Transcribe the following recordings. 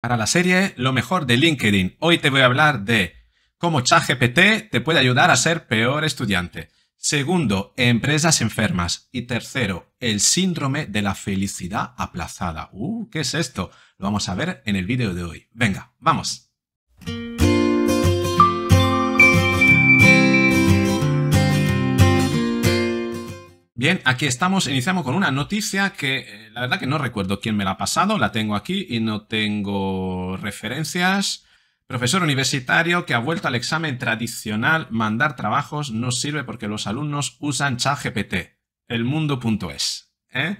para la serie Lo mejor de LinkedIn. Hoy te voy a hablar de cómo ChatGPT te puede ayudar a ser peor estudiante. Segundo, empresas enfermas. Y tercero, el síndrome de la felicidad aplazada. Uh, ¿qué es esto? Lo vamos a ver en el vídeo de hoy. Venga, vamos. Bien, aquí estamos, iniciamos con una noticia que eh, la verdad que no recuerdo quién me la ha pasado, la tengo aquí y no tengo referencias. Profesor universitario que ha vuelto al examen tradicional, mandar trabajos no sirve porque los alumnos usan ChatGPT, elmundo.es. ¿eh?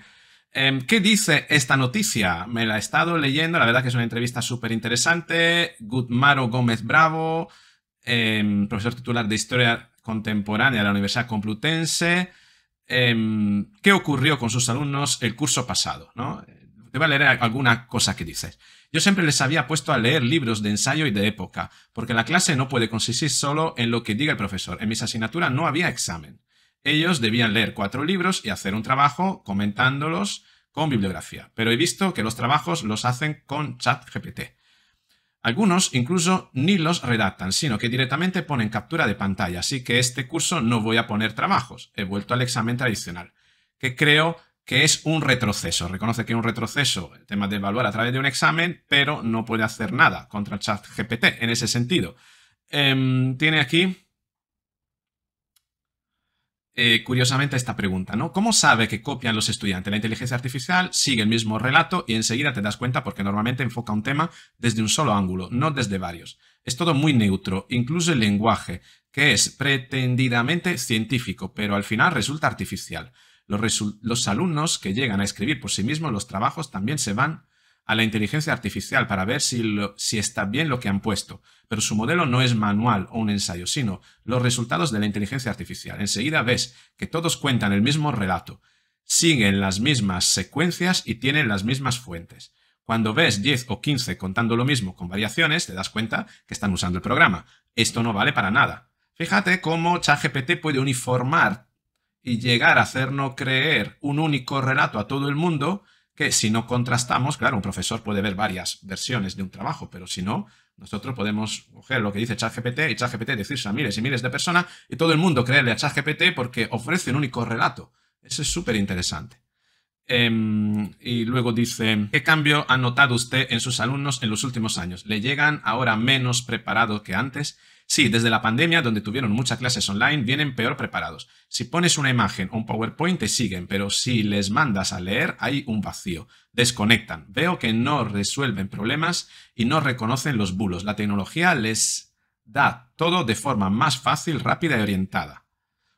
Eh, qué dice esta noticia? Me la he estado leyendo, la verdad que es una entrevista súper interesante. Gutmaro Gómez Bravo, em, profesor titular de Historia Contemporánea de la Universidad Complutense. Em, qué ocurrió con sus alumnos el curso pasado, ¿no? Te leer alguna cosa que dices. Yo siempre les había puesto a leer libros de ensayo y de época, porque la clase no puede consistir solo en lo que diga el profesor. En mis asignaturas no había examen. Ellos debían leer cuatro libros y hacer un trabajo comentándolos con bibliografía. Pero he visto que los trabajos los hacen con chat GPT. Algunos incluso ni los redactan, sino que directamente ponen captura de pantalla, así que este curso no voy a poner trabajos, he vuelto al examen tradicional, que creo que es un retroceso. Reconoce que es un retroceso el tema de evaluar a través de un examen, pero no puede hacer nada contra el chat GPT en ese sentido. Em, tiene aquí eh, curiosamente esta pregunta, ¿no? ¿Cómo sabe que copian los estudiantes? La inteligencia artificial sigue el mismo relato y enseguida te das cuenta porque normalmente enfoca un tema desde un solo ángulo, no desde varios. Es todo muy neutro, incluso el lenguaje, que es pretendidamente científico, pero al final resulta artificial. Los, los alumnos que llegan a escribir por sí mismos los trabajos también se van a la inteligencia artificial para ver si, si está bien lo que han puesto, pero su modelo no es manual o un ensayo, sino los resultados de la inteligencia artificial. Enseguida ves que todos cuentan el mismo relato, siguen las mismas secuencias y tienen las mismas fuentes. Cuando ves 10 o 15 contando lo mismo con variaciones, te das cuenta que están usando el programa. Esto no vale para nada. Fíjate cómo ChatGPT puede uniformar y llegar a hacernos creer un único relato a todo el mundo que si no contrastamos, claro, un profesor puede ver varias versiones de un trabajo, pero si no, nosotros podemos coger lo que dice ChatGPT y ChatGPT decirse a miles y miles de personas y todo el mundo creerle a ChatGPT porque ofrece un único relato. Eso es súper interesante. Em, y luego dice, ¿qué cambio ha notado usted en sus alumnos en los últimos años? ¿Le llegan ahora menos preparados que antes? Sí, desde la pandemia, donde tuvieron muchas clases online, vienen peor preparados. Si pones una imagen o un PowerPoint, te siguen, pero si les mandas a leer, hay un vacío. Desconectan. Veo que no resuelven problemas y no reconocen los bulos. La tecnología les da todo de forma más fácil, rápida y orientada.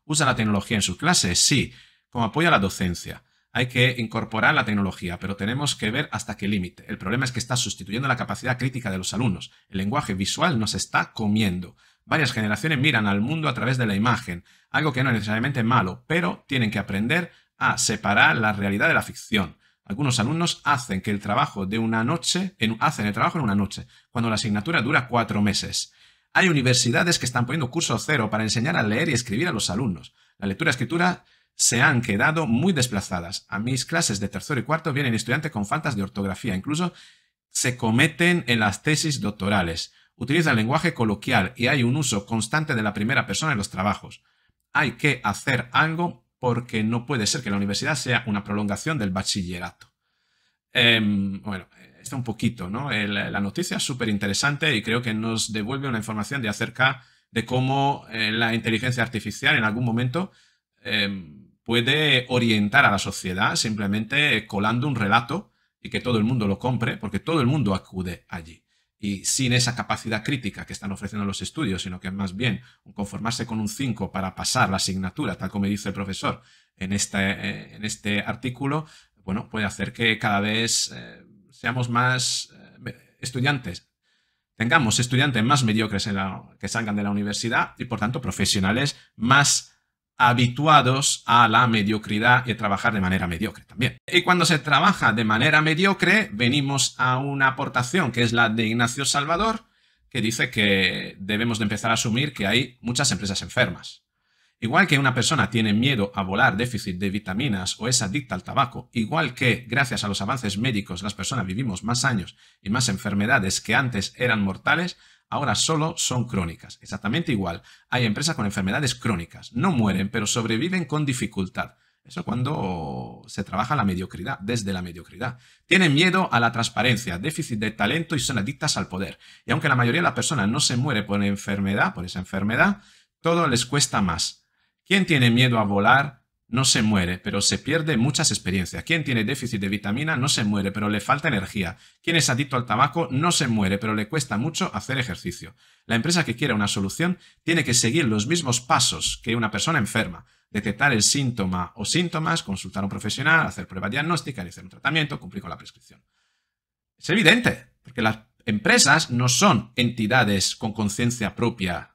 ¿Usa la tecnología en sus clases? Sí, como apoyo a la docencia hay que incorporar la tecnología, pero tenemos que ver hasta qué límite. El problema es que está sustituyendo la capacidad crítica de los alumnos. El lenguaje visual nos está comiendo. Varias generaciones miran al mundo a través de la imagen, algo que no es necesariamente malo, pero tienen que aprender a separar la realidad de la ficción. Algunos alumnos hacen que el trabajo de una noche, en, hacen el trabajo en una noche, cuando la asignatura dura cuatro meses. Hay universidades que están poniendo curso cero para enseñar a leer y escribir a los alumnos. La lectura-escritura y se han quedado muy desplazadas. A mis clases de tercero y cuarto vienen estudiantes con faltas de ortografía, incluso se cometen en las tesis doctorales. Utilizan lenguaje coloquial y hay un uso constante de la primera persona en los trabajos. Hay que hacer algo porque no puede ser que la universidad sea una prolongación del bachillerato. Em, bueno, está un poquito, ¿no? la noticia es súper interesante y creo que nos devuelve una información de acerca de cómo eh, la inteligencia artificial en algún momento em, puede orientar a la sociedad simplemente colando un relato y que todo el mundo lo compre, porque todo el mundo acude allí. Y sin esa capacidad crítica que están ofreciendo los estudios, sino que más bien conformarse con un 5 para pasar la asignatura, tal como dice el profesor en este, eh, en este artículo, bueno, puede hacer que cada vez eh, seamos más eh, estudiantes, tengamos estudiantes más mediocres que salgan de la universidad y por tanto profesionales más habituados a la mediocridad y a trabajar de manera mediocre también. Y cuando se trabaja de manera mediocre, venimos a una aportación que es la de Ignacio Salvador, que dice que debemos de empezar a asumir que hay muchas empresas enfermas. Igual que una persona tiene miedo a volar déficit de vitaminas o es adicta al tabaco, igual que gracias a los avances médicos las personas vivimos más años y más enfermedades que antes eran mortales, Ahora solo son crónicas, exactamente igual. Hay empresas con enfermedades crónicas, no mueren, pero sobreviven con dificultad. Eso cuando se trabaja la mediocridad, desde la mediocridad. Tienen miedo a la transparencia, déficit de talento y son adictas al poder. Y aunque la mayoría de las personas no se muere por enfermedad, por esa enfermedad, todo les cuesta más. ¿Quién tiene miedo a volar no se muere, pero se pierde muchas experiencias. Quien tiene déficit de vitamina no se muere, pero le falta energía. Quien es adicto al tabaco no se muere, pero le cuesta mucho hacer ejercicio. La empresa que quiera una solución tiene que seguir los mismos pasos que una persona enferma. Detectar el síntoma o síntomas, consultar a un profesional, hacer pruebas diagnósticas, hacer un tratamiento, cumplir con la prescripción. Es evidente, porque las empresas no son entidades con conciencia propia.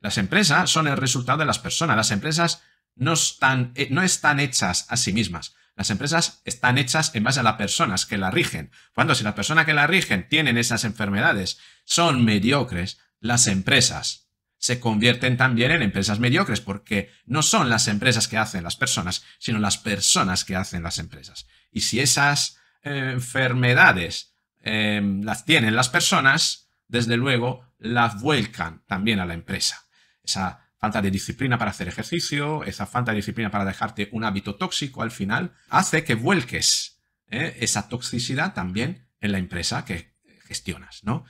Las empresas son el resultado de las personas. Las empresas no están, eh, no están hechas a sí mismas. Las empresas están hechas en base a las personas que las rigen. Cuando si las personas que las rigen tienen esas enfermedades, son mediocres, las empresas se convierten también en empresas mediocres porque no son las empresas que hacen las personas, sino las personas que hacen las empresas. Y si esas enfermedades em, las tienen las personas, desde luego las vuelcan también a la empresa. Esa falta de disciplina para hacer ejercicio, esa falta de disciplina para dejarte un hábito tóxico al final, hace que vuelques ¿eh? esa toxicidad también en la empresa que gestionas, ¿no?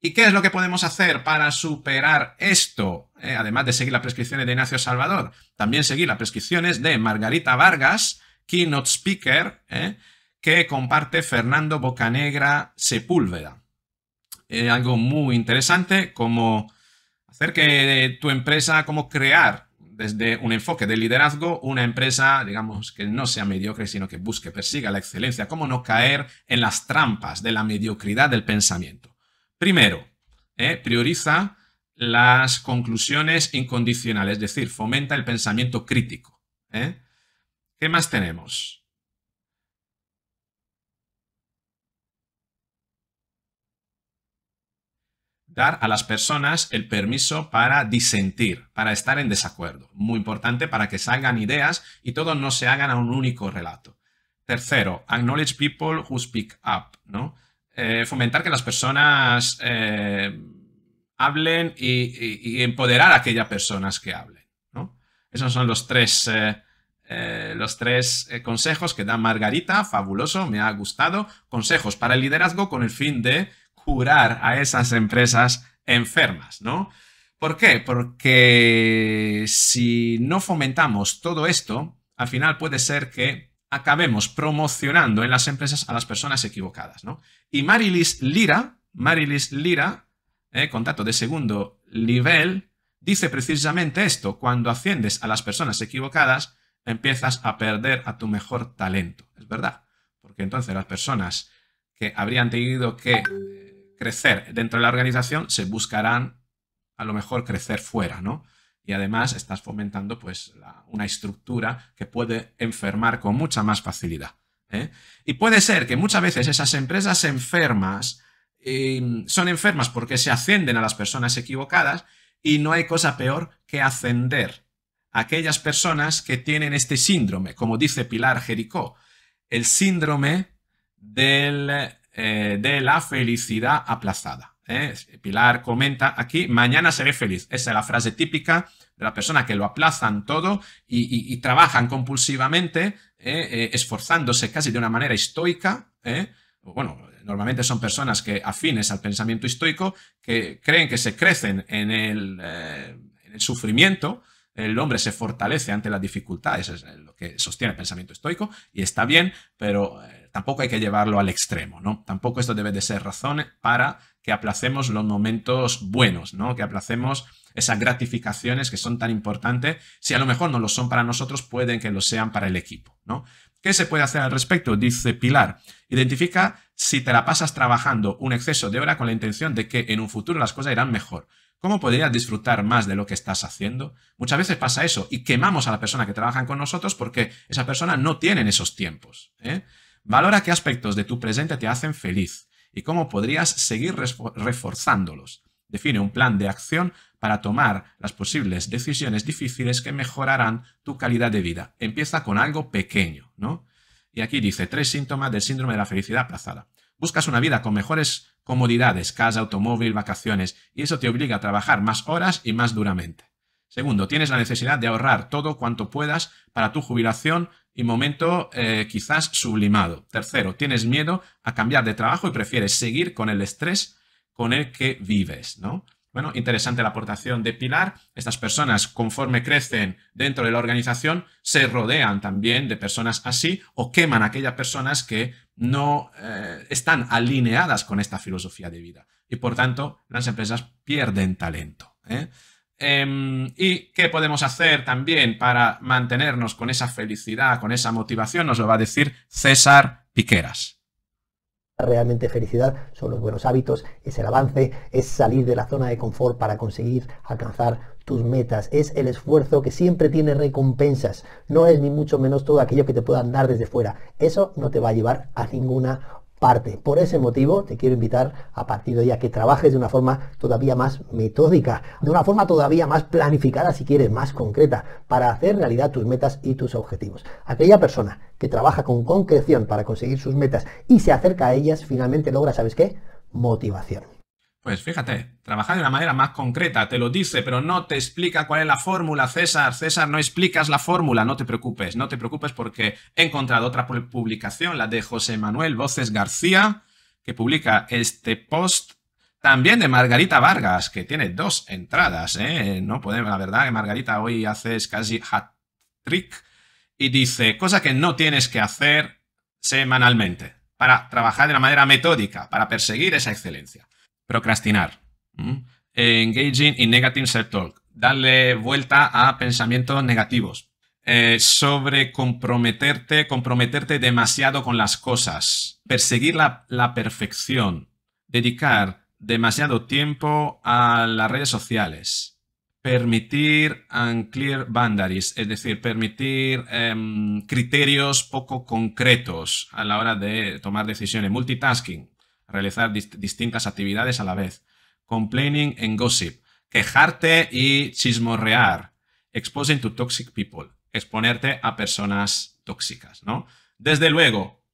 ¿Y qué es lo que podemos hacer para superar esto? ¿Eh? Además de seguir las prescripciones de Ignacio Salvador, también seguir las prescripciones de Margarita Vargas, keynote speaker, ¿eh? que comparte Fernando Bocanegra Sepúlveda. algo muy interesante como hacer que eh, tu empresa, cómo crear desde un enfoque de liderazgo una empresa, digamos, que no sea mediocre, sino que busque, persiga la excelencia, cómo no caer en las trampas de la mediocridad del pensamiento. Primero, eh, prioriza las conclusiones incondicionales, es decir, fomenta el pensamiento crítico. Eh. ¿Qué más tenemos? dar a las personas el permiso para disentir, para estar en desacuerdo. Muy importante para que salgan ideas y todo no se hagan a un único relato. Tercero, acknowledge people who speak up, ¿no? Eh, fomentar que las personas eh, hablen y, empoderar a aquellas personas que hablen, Esos son los tres, eh, los tres consejos que da Margarita, fabuloso, me ha gustado. Consejos para el liderazgo con el fin de curar a esas empresas enfermas, ¿no? ¿Por qué? Porque si no fomentamos todo esto, al final puede ser que acabemos promocionando en las empresas a las personas equivocadas, ¿no? Y Marilis Lira, Marilis Lira, eh, contrato de segundo nivel, dice precisamente esto, cuando asciendes a las personas equivocadas, empiezas a perder a tu mejor talento, es verdad, porque entonces las personas que habrían tenido que eh, crecer dentro de la organización, se buscarán a lo mejor crecer fuera, ¿no? Y además estás fomentando pues una estructura que puede enfermar con mucha más facilidad. ¿eh? Y puede ser que muchas veces esas empresas enfermas eh, son enfermas porque se ascienden a las personas equivocadas y no hay cosa peor que ascender a aquellas personas que tienen este síndrome, como dice Pilar Jericó, el síndrome del eh, de la felicidad aplazada. ¿eh? Pilar comenta aquí, mañana seré feliz. Esa es la frase típica de la persona que lo aplazan todo y, trabajan compulsivamente, ¿eh? esforzándose casi de una manera estoica. Bueno, normalmente son personas que afines al pensamiento estoico, que creen que se crecen en el sufrimiento, el hombre se fortalece ante las dificultades, es lo que sostiene el pensamiento estoico, y está bien, pero eh, tampoco hay que llevarlo al extremo, ¿no? Tampoco esto debe de ser razón para que aplacemos los momentos buenos, ¿no? Que aplacemos esas gratificaciones que son tan importantes, si a lo mejor no lo son para nosotros, pueden que lo sean para el equipo, ¿no? ¿Qué se puede hacer al respecto? Dice Pilar, identifica si te la pasas trabajando un exceso de hora con la intención de que en un futuro las cosas irán mejor. ¿Cómo podrías disfrutar más de lo que estás haciendo? Muchas veces pasa eso y quemamos a la persona que trabaja con nosotros porque esa persona no tiene esos tiempos. ¿eh? Valora qué aspectos de tu presente te hacen feliz y cómo podrías seguir reforzándolos. Define un plan de acción para tomar las posibles decisiones difíciles que mejorarán tu calidad de vida. Empieza con algo pequeño, ¿no? Y aquí dice tres síntomas del síndrome de la felicidad aplazada. Buscas una vida con mejores Comodidades, casa, automóvil, vacaciones, y eso te obliga a trabajar más horas y más duramente. Segundo, tienes la necesidad de ahorrar todo cuanto puedas para tu jubilación y momento eh, quizás sublimado. Tercero, tienes miedo a cambiar de trabajo y prefieres seguir con el estrés con el que vives, ¿no? Bueno, interesante la aportación de Pilar. Estas personas, conforme crecen dentro de la organización, se rodean también de personas así o queman aquellas personas que no eh, están alineadas con esta filosofía de vida y por tanto las empresas pierden talento. ¿eh? Em, y qué podemos hacer también para mantenernos con esa felicidad, con esa motivación? Nos lo va a decir César Piqueras realmente felicidad son los buenos hábitos, es el avance, es salir de la zona de confort para conseguir alcanzar tus metas, es el esfuerzo que siempre tiene recompensas, no es ni mucho menos todo aquello que te puedan dar desde fuera. Eso no te va a llevar a ninguna parte. Por ese motivo te quiero invitar a partir de ya que trabajes de una forma todavía más metódica, de una forma todavía más planificada si quieres, más concreta, para hacer realidad tus metas y tus objetivos. Aquella persona que trabaja con concreción para conseguir sus metas y se acerca a ellas, finalmente logra, ¿sabes qué? Motivación. Pues fíjate, trabajar de una manera más concreta, te lo dice, pero no te explica cuál es la fórmula, César. César, no explicas la fórmula, no te preocupes, no te preocupes porque he encontrado otra publicación, la de José Manuel Voces García, que publica este post también de Margarita Vargas, que tiene dos entradas, ¿eh? No podemos, la verdad que Margarita hoy haces casi hat-trick y dice, cosa que no tienes que hacer semanalmente para trabajar de una manera metódica, para perseguir esa excelencia procrastinar. Engaging in negative self-talk. Darle vuelta a pensamientos negativos. Eh, sobre comprometerte, comprometerte demasiado con las cosas. Perseguir la, perfección. Dedicar demasiado tiempo a las redes sociales permitir unclear boundaries, es decir, permitir em, criterios poco concretos a la hora de tomar decisiones, multitasking, realizar distintas actividades a la vez. Complaining and gossip, quejarte y chismorrear. Exposing to toxic people, exponerte a personas tóxicas, ¿no? Desde luego,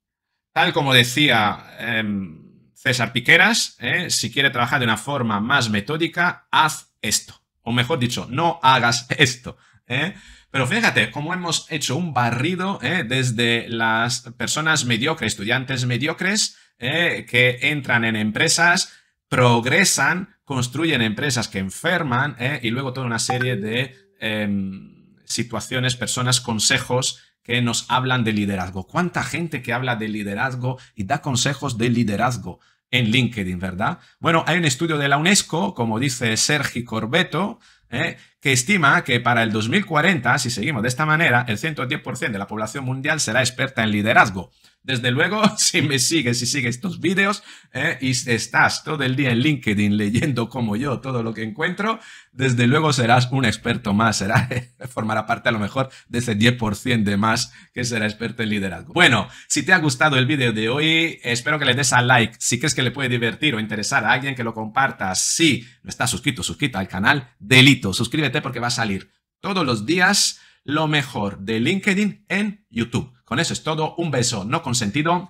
tal como decía em, César Piqueras, ¿eh? si quiere trabajar de una forma más metódica, haz esto. O mejor dicho, no hagas esto. ¿eh? Pero fíjate cómo hemos hecho un barrido ¿eh? desde las personas mediocres, estudiantes mediocres, eh, que entran en empresas, progresan, construyen empresas que enferman eh, y luego toda una serie de em, situaciones, personas, consejos que nos hablan de liderazgo. ¿Cuánta gente que habla de liderazgo y da consejos de liderazgo? en LinkedIn, ¿verdad? Bueno, hay un estudio de la UNESCO, como dice Sergi Corbeto, eh, que estima que para el 2040, si seguimos de esta manera, el 110% de la población mundial será experta en liderazgo. Desde luego, si me sigues si sigues estos vídeos eh, y estás todo el día en LinkedIn leyendo como yo todo lo que encuentro, desde luego serás un experto más, será, formará parte a lo mejor de ese 10% de más que será experto en liderazgo. Bueno, si te ha gustado el vídeo de hoy, espero que le des al like. Si crees que le puede divertir o interesar a alguien, que lo compartas. Si no estás suscrito, suscríbete al canal, delito, suscríbete porque va a salir todos los días lo mejor de LinkedIn en YouTube. Con eso es todo. Un beso no consentido.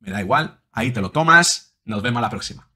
Me da igual. Ahí te lo tomas. Nos vemos la próxima.